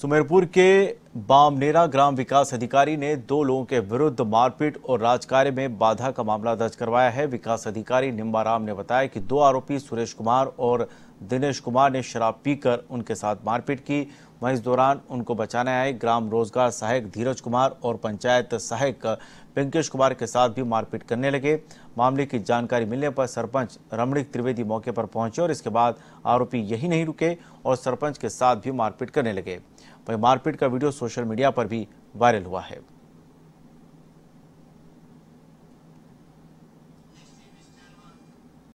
सुमेरपुर के बामनेरा ग्राम विकास अधिकारी ने दो लोगों के विरुद्ध मारपीट और राजकार्य में बाधा का मामला दर्ज करवाया है विकास अधिकारी निम्बाराम ने बताया कि दो आरोपी सुरेश कुमार और दिनेश कुमार ने शराब पीकर उनके साथ मारपीट की वहीं इस दौरान उनको बचाने आए ग्राम रोजगार सहायक धीरज कुमार और पंचायत सहायक पिंकेश कुमार के साथ भी मारपीट करने लगे मामले की जानकारी मिलने पर सरपंच रमणीक त्रिवेदी मौके पर पहुंचे और इसके बाद आरोपी यही नहीं रुके और सरपंच के साथ भी मारपीट करने लगे वहीं मारपीट का वीडियो सोशल मीडिया पर भी वायरल हुआ है